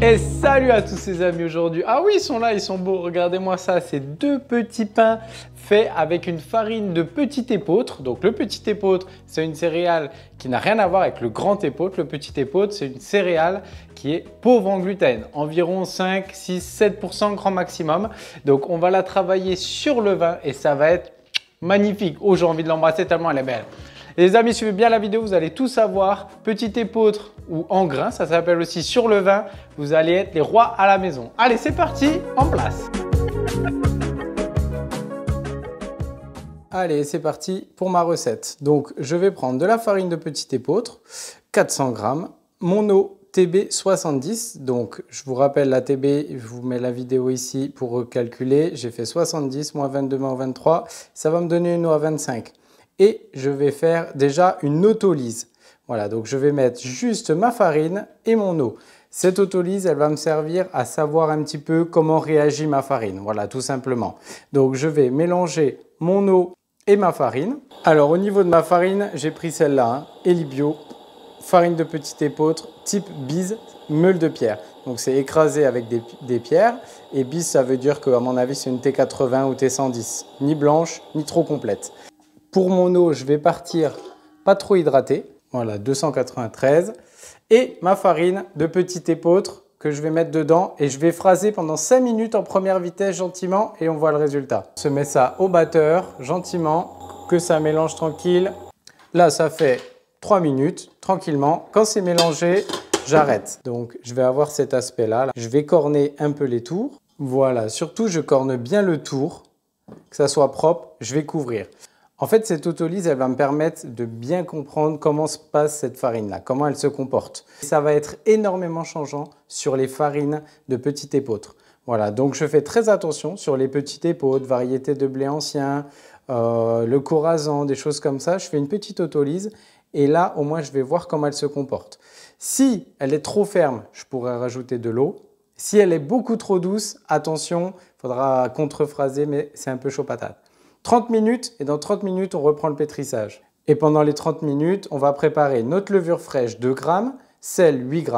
Et salut à tous ces amis aujourd'hui. Ah oui, ils sont là, ils sont beaux. Regardez-moi ça, c'est deux petits pains faits avec une farine de petit épeautre. Donc le petit épeautre, c'est une céréale qui n'a rien à voir avec le grand épeautre. Le petit épeautre, c'est une céréale qui est pauvre en gluten, environ 5, 6, 7% grand maximum. Donc on va la travailler sur le vin et ça va être magnifique. Oh, j'ai envie de l'embrasser tellement elle est belle les amis, suivez bien la vidéo, vous allez tout savoir. Petit épeautre ou en grain, ça s'appelle aussi sur le vin. Vous allez être les rois à la maison. Allez, c'est parti, en place. Allez, c'est parti pour ma recette. Donc, je vais prendre de la farine de petit épeautre, 400 g, mon eau TB70. Donc, je vous rappelle la TB, je vous mets la vidéo ici pour calculer. J'ai fait 70 moins 22 moins 23, ça va me donner une eau à 25 et je vais faire déjà une autolyse. Voilà, donc je vais mettre juste ma farine et mon eau. Cette autolyse, elle va me servir à savoir un petit peu comment réagit ma farine. Voilà, tout simplement. Donc je vais mélanger mon eau et ma farine. Alors au niveau de ma farine, j'ai pris celle-là, hein. Elibio, farine de petite épeautre, type bise, meule de pierre. Donc c'est écrasé avec des, des, pierres. Et bise, ça veut dire que, à mon avis, c'est une T80 ou T110. Ni blanche, ni trop complète. Pour mon eau, je vais partir pas trop hydratée. Voilà, 293. Et ma farine de petite épeautre que je vais mettre dedans et je vais phraser pendant 5 minutes en première vitesse gentiment et on voit le résultat. On se met ça au batteur gentiment, que ça mélange tranquille. Là, ça fait 3 minutes tranquillement. Quand c'est mélangé, j'arrête. Donc, je vais avoir cet aspect Là. Je vais corner un peu les tours. Voilà, surtout, je corne bien le tour, que ça soit propre, je vais couvrir. En fait, cette autolyse, elle va me permettre de bien comprendre comment se passe cette farine-là, comment elle se comporte. Ça va être énormément changeant sur les farines de petite épeautre. Voilà, donc je fais très attention sur les petites épeautres, variétés de blé ancien, euh, le corazon, des choses comme ça. Je fais une petite autolyse et là, au moins, je vais voir comment elle se comporte. Si elle est trop ferme, je pourrais rajouter de l'eau. Si elle est beaucoup trop douce, attention, il faudra contrephraser, mais c'est un peu chaud patate. 30 minutes et dans 30 minutes, on reprend le pétrissage. Et pendant les 30 minutes, on va préparer notre levure fraîche 2 g, sel 8 g,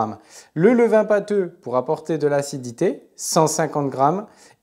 le levain pâteux pour apporter de l'acidité 150 g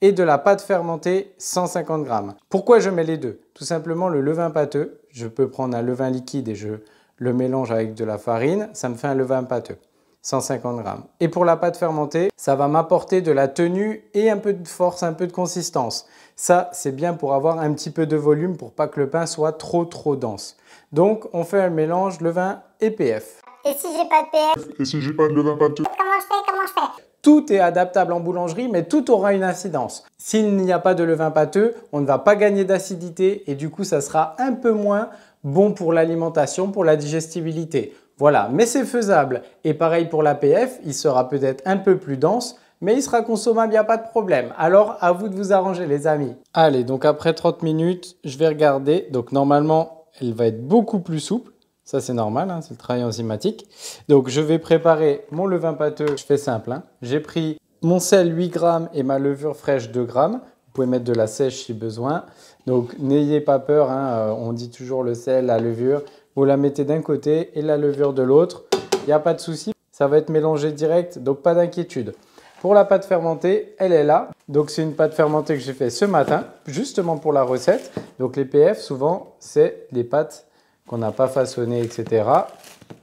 et de la pâte fermentée 150 g. Pourquoi je mets les deux Tout simplement le levain pâteux, je peux prendre un levain liquide et je le mélange avec de la farine, ça me fait un levain pâteux. 150 grammes. Et pour la pâte fermentée, ça va m'apporter de la tenue et un peu de force, un peu de consistance. Ça, c'est bien pour avoir un petit peu de volume pour pas que le pain soit trop trop dense. Donc, on fait un mélange levain et PF. Et si j'ai pas de PF Et si j'ai pas de levain pâteux Comment je fais Comment je fais tout est adaptable en boulangerie, mais tout aura une incidence. S'il n'y a pas de levain pâteux, on ne va pas gagner d'acidité et du coup, ça sera un peu moins bon pour l'alimentation, pour la digestibilité. Voilà, mais c'est faisable. Et pareil pour la PF, il sera peut-être un peu plus dense, mais il sera consommable, il n'y a pas de problème. Alors à vous de vous arranger les amis. Allez, donc après 30 minutes, je vais regarder. Donc normalement, elle va être beaucoup plus souple. Ça, c'est normal, hein, c'est le travail enzymatique. Donc, je vais préparer mon levain pâteux. Je fais simple. Hein. J'ai pris mon sel 8 grammes et ma levure fraîche 2 grammes. Vous pouvez mettre de la sèche si besoin. Donc, n'ayez pas peur. Hein, euh, on dit toujours le sel, la levure. Vous la mettez d'un côté et la levure de l'autre. Il n'y a pas de souci. Ça va être mélangé direct, donc pas d'inquiétude. Pour la pâte fermentée, elle est là. Donc c'est une pâte fermentée que j'ai fait ce matin, justement pour la recette. Donc les PF, souvent, c'est les pâtes qu'on n'a pas façonnées, etc.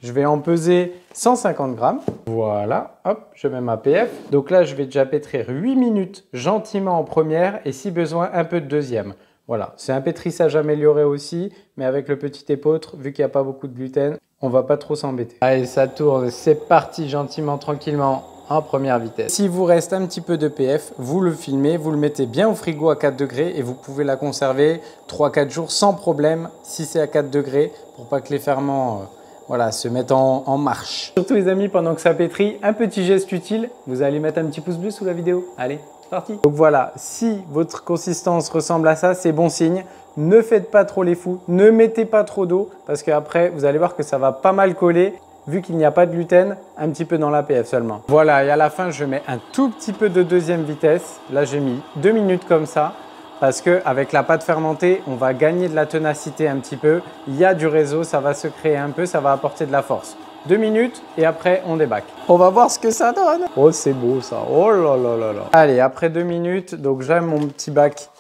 Je vais en peser 150 grammes. Voilà, hop, je mets ma PF. Donc là, je vais déjà pétrir 8 minutes gentiment en première et si besoin, un peu de deuxième. Voilà, c'est un pétrissage amélioré aussi, mais avec le petit épeautre, vu qu'il n'y a pas beaucoup de gluten, on va pas trop s'embêter. Allez, ça tourne, c'est parti gentiment, tranquillement en première vitesse. Si vous reste un petit peu de PF, vous le filmez, vous le mettez bien au frigo à 4 degrés et vous pouvez la conserver 3-4 jours sans problème si c'est à 4 degrés pour pas que les ferments euh, voilà, se mettent en, en marche. Surtout les amis, pendant que ça pétrit, un petit geste utile, vous allez mettre un petit pouce bleu sous la vidéo. Allez, c'est parti Donc voilà, si votre consistance ressemble à ça, c'est bon signe ne faites pas trop les fous, ne mettez pas trop d'eau parce qu'après vous allez voir que ça va pas mal coller vu qu'il n'y a pas de gluten, un petit peu dans l'APF seulement. Voilà, et à la fin, je mets un tout petit peu de deuxième vitesse. Là, j'ai mis deux minutes comme ça, parce qu'avec la pâte fermentée, on va gagner de la tenacité un petit peu. Il y a du réseau, ça va se créer un peu, ça va apporter de la force. Deux minutes et après on débac. On va voir ce que ça donne. Oh c'est beau ça. Oh là là là là. Allez après deux minutes donc j'aime mon petit bac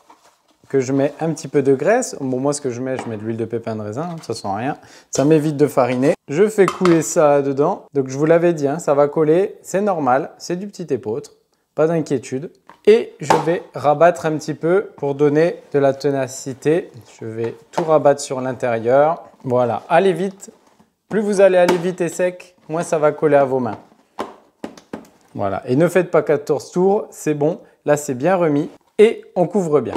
je mets un petit peu de graisse. Bon, moi, ce que je mets, je mets de l'huile de pépin de raisin, hein, ça sent rien. Ça m'évite de fariner. Je fais couler ça dedans. Donc, je vous l'avais dit, hein, ça va coller, c'est normal, c'est du petit épôtre pas d'inquiétude. Et je vais rabattre un petit peu pour donner de la tenacité. Je vais tout rabattre sur l'intérieur. Voilà, allez vite. Plus vous allez aller vite et sec, moins ça va coller à vos mains. Voilà, et ne faites pas 14 tours, c'est bon. Là, c'est bien remis et on couvre bien.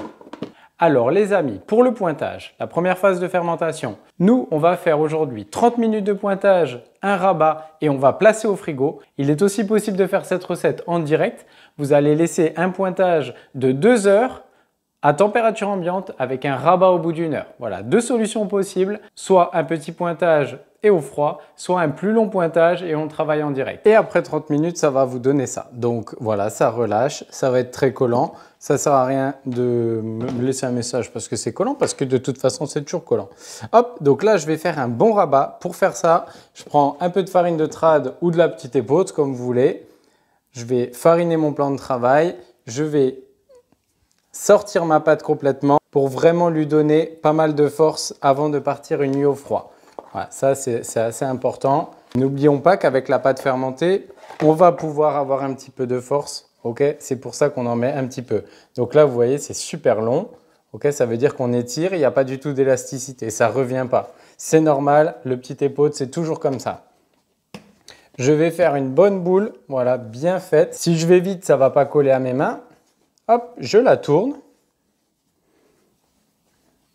Alors les amis, pour le pointage, la première phase de fermentation, nous on va faire aujourd'hui 30 minutes de pointage, un rabat et on va placer au frigo. Il est aussi possible de faire cette recette en direct. Vous allez laisser un pointage de 2 heures à température ambiante avec un rabat au bout d'une heure. Voilà, deux solutions possibles, soit un petit pointage et au froid, soit un plus long pointage et on travaille en direct. Et après 30 minutes, ça va vous donner ça. Donc voilà, ça relâche, ça va être très collant. Ça sert à rien de me laisser un message parce que c'est collant, parce que de toute façon, c'est toujours collant. Hop, donc là, je vais faire un bon rabat. Pour faire ça, je prends un peu de farine de trad ou de la petite épaule, comme vous voulez. Je vais fariner mon plan de travail. Je vais sortir ma pâte complètement pour vraiment lui donner pas mal de force avant de partir une nuit au froid. Voilà, ça c'est assez important. N'oublions pas qu'avec la pâte fermentée, on va pouvoir avoir un petit peu de force. c'est pour ça qu'on en met un petit peu. Donc là, vous voyez, c'est super long. ça veut dire qu'on étire, il n'y a pas du tout d'élasticité, ça ne revient pas. C'est normal, le petit épaule, c'est toujours comme ça. Je vais faire une bonne boule, voilà, bien faite. Si je vais vite, ça ne va pas coller à mes mains. Hop, je la tourne.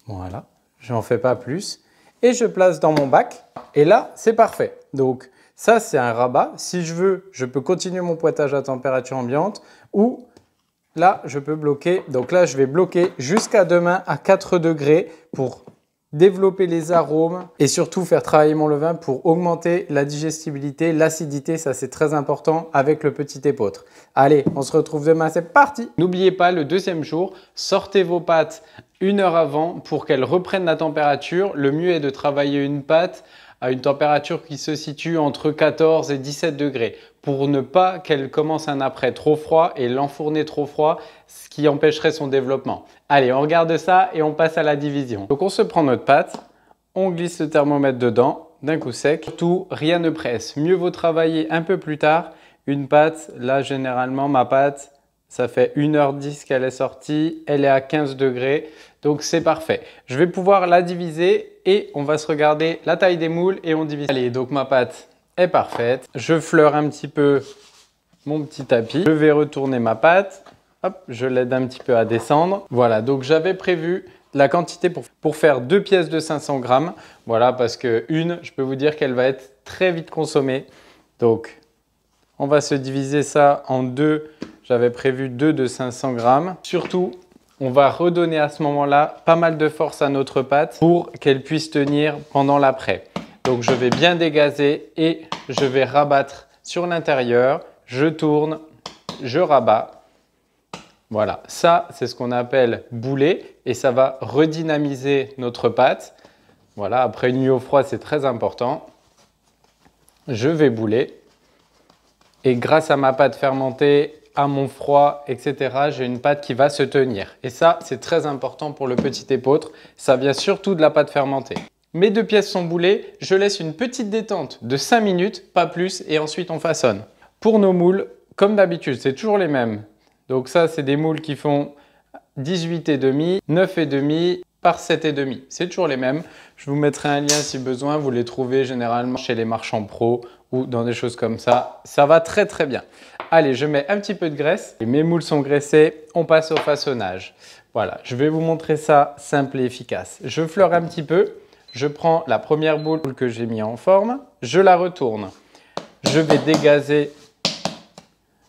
Voilà, j'en fais pas plus. Et je place dans mon bac. Et là, c'est parfait. Donc ça, c'est un rabat. Si je veux, je peux continuer mon pointage à température ambiante ou là, je peux bloquer. Donc là, je vais bloquer jusqu'à demain à 4 degrés pour développer les arômes et surtout faire travailler mon levain pour augmenter la digestibilité, l'acidité, ça c'est très important avec le petit épôtre. Allez, on se retrouve demain, c'est parti N'oubliez pas le deuxième jour, sortez vos pâtes une heure avant pour qu'elles reprennent la température. Le mieux est de travailler une pâte à une température qui se situe entre 14 et 17 degrés pour ne pas qu'elle commence un après trop froid et l'enfourner trop froid, ce qui empêcherait son développement. Allez, on regarde ça et on passe à la division. Donc on se prend notre pâte, on glisse le thermomètre dedans, d'un coup sec. tout rien ne presse. Mieux vaut travailler un peu plus tard. Une pâte, là généralement ma pâte, ça fait 1h10 qu'elle est sortie, elle est à 15 degrés, donc c'est parfait. Je vais pouvoir la diviser et on va se regarder la taille des moules et on divise. Allez, donc ma pâte, est parfaite. Je fleure un petit peu mon petit tapis. Je vais retourner ma pâte. Hop, je l'aide un petit peu à descendre. Voilà, donc j'avais prévu la quantité pour, faire deux pièces de 500 grammes. Voilà, parce que une, je peux vous dire qu'elle va être très vite consommée. Donc, on va se diviser ça en deux. J'avais prévu deux de 500 grammes. Surtout, on va redonner à ce moment-là pas mal de force à notre pâte pour qu'elle puisse tenir pendant l'après. Donc je vais bien dégazer et je vais rabattre sur l'intérieur. Je tourne, je rabats. Voilà, ça c'est ce qu'on appelle bouler et ça va redynamiser notre pâte. Voilà, après une nuit au froid c'est très important. Je vais bouler et grâce à ma pâte fermentée, à mon froid, etc., j'ai une pâte qui va se tenir. Et ça c'est très important pour le petit épeautre, ça vient surtout de la pâte fermentée. Mes deux pièces sont boulées, je laisse une petite détente de 5 minutes, pas plus, et ensuite on façonne. Pour nos moules, comme d'habitude, c'est toujours les mêmes. Donc ça, c'est des moules qui font 18,5, 9,5 par 7,5. C'est toujours les mêmes. Je vous mettrai un lien si besoin. Vous les trouvez généralement chez les marchands pro ou dans des choses comme ça. Ça va très très bien. Allez, je mets un petit peu de graisse. Et mes moules sont graissés. On passe au façonnage. Voilà, je vais vous montrer ça simple et efficace. Je fleure un petit peu. Je prends la première boule que j'ai mis en forme, je la retourne. Je vais dégazer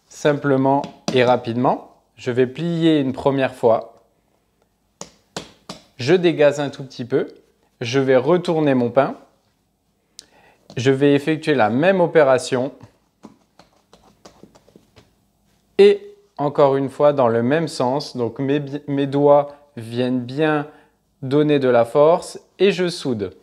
simplement et rapidement. Je vais plier une première fois. Je dégaze un tout petit peu. Je vais retourner mon pain. Je vais effectuer la même opération. Et encore une fois dans le même sens. Donc mes doigts viennent bien donner de la force et je soude.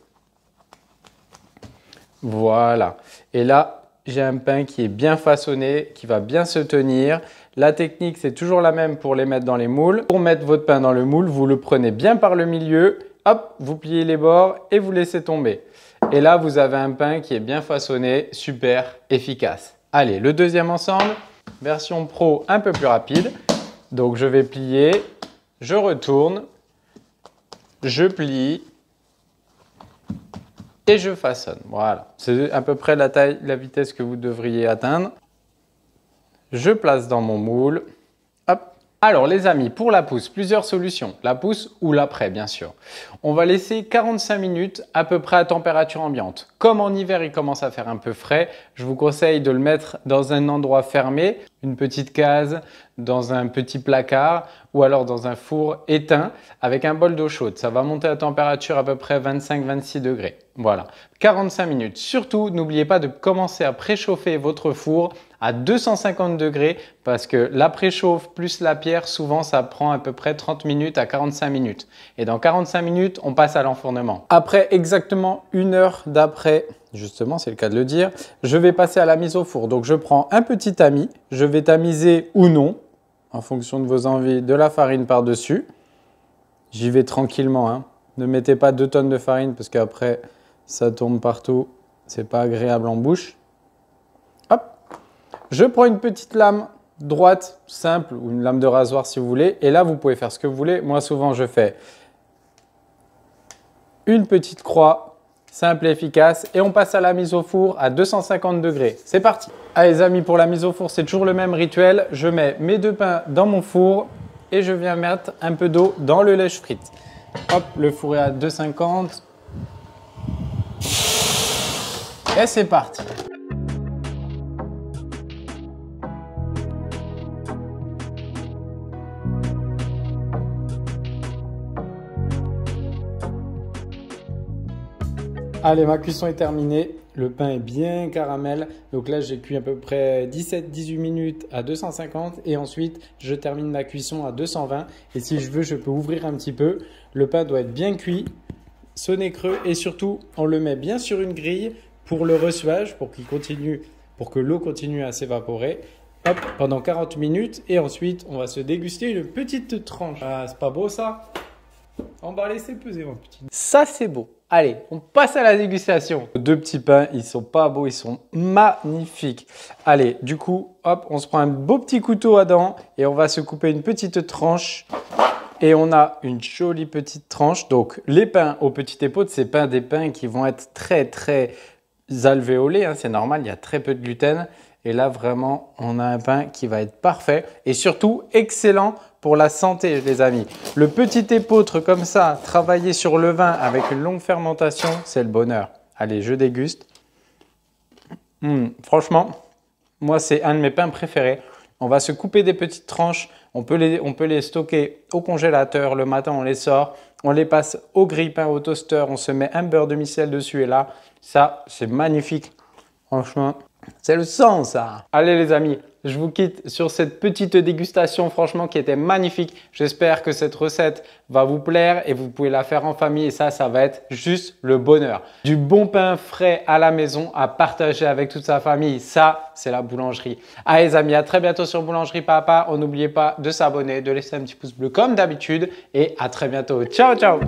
Voilà. Et là, j'ai un pain qui est bien façonné, qui va bien se tenir. La technique, c'est toujours la même pour les mettre dans les moules. Pour mettre votre pain dans le moule, vous le prenez bien par le milieu, hop, vous pliez les bords et vous laissez tomber. Et là, vous avez un pain qui est bien façonné, super efficace. Allez, le deuxième ensemble, version pro un peu plus rapide. Donc je vais plier, je retourne, je plie et je façonne. Voilà, c'est à peu près la taille, la vitesse que vous devriez atteindre. Je place dans mon moule. Alors les amis, pour la pousse, plusieurs solutions. La pousse ou l'après, bien sûr. On va laisser 45 minutes à peu près à température ambiante. Comme en hiver, il commence à faire un peu frais, je vous conseille de le mettre dans un endroit fermé une petite case, dans un petit placard ou alors dans un four éteint avec un bol d'eau chaude. Ça va monter à température à peu près 25-26 degrés. Voilà, 45 minutes. Surtout, n'oubliez pas de commencer à préchauffer votre four à 250 degrés parce que la préchauffe plus la pierre, souvent ça prend à peu près 30 minutes à 45 minutes. Et dans 45 minutes, on passe à l'enfournement. Après exactement une heure d'après Justement, c'est le cas de le dire. Je vais passer à la mise au four. Donc, je prends un petit tamis. Je vais tamiser ou non, en fonction de vos envies, de la farine par-dessus. J'y vais tranquillement. Hein. Ne mettez pas 2 tonnes de farine parce qu'après, ça tombe partout. C'est pas agréable en bouche. Hop. Je prends une petite lame droite, simple, ou une lame de rasoir si vous voulez. Et là, vous pouvez faire ce que vous voulez. Moi, souvent, je fais une petite croix Simple et efficace. Et on passe à la mise au four à 250 degrés. C'est parti Allez ah, les amis, pour la mise au four, c'est toujours le même rituel. Je mets mes deux pains dans mon four et je viens mettre un peu d'eau dans le lèche frite Hop, le four est à 250. Et c'est parti Allez, ma cuisson est terminée. Le pain est bien caramel. Donc là, j'ai cuit à peu près 17-18 minutes à 250. Et ensuite, je termine ma cuisson à 220. Et si je veux, je peux ouvrir un petit peu. Le pain doit être bien cuit. sonné creux. Et surtout, on le met bien sur une grille pour le reçuage, pour qu'il continue, pour que l'eau continue à s'évaporer. Hop, pendant 40 minutes. Et ensuite, on va se déguster une petite tranche. Ah, c'est pas beau ça On va laisser peser, mon petit. Ça, c'est beau. Allez, on passe à la dégustation. Deux petits pains, ils sont pas beaux, ils sont magnifiques. Allez, du coup, hop, on se prend un beau petit couteau à dents et on va se couper une petite tranche. Et on a une jolie petite tranche. Donc, les pains aux petites épaules, c'est pas des pains qui vont être très, très alvéolés. Hein, c'est normal, il y a très peu de gluten. Et là, vraiment, on a un pain qui va être parfait et surtout excellent pour la santé, les amis. Le petit épeautre comme ça, travaillé sur le vin avec une longue fermentation, c'est le bonheur. Allez, je déguste. Hmm, franchement, moi, c'est un de mes pains préférés. On va se couper des petites tranches. On peut, les, on peut les stocker au congélateur. Le matin, on les sort. On les passe au grille-pain, au toaster. On se met un beurre de sel dessus. Et là, ça, c'est magnifique. Franchement, c'est le sang, ça. Allez, les amis, je vous quitte sur cette petite dégustation, franchement, qui était magnifique. J'espère que cette recette va vous plaire et vous pouvez la faire en famille. Et ça, ça va être juste le bonheur. Du bon pain frais à la maison à partager avec toute sa famille. Ça, c'est la boulangerie. Allez, les amis, à très bientôt sur Boulangerie Papa. On n'oubliez pas de s'abonner, de laisser un petit pouce bleu comme d'habitude. Et à très bientôt. Ciao, ciao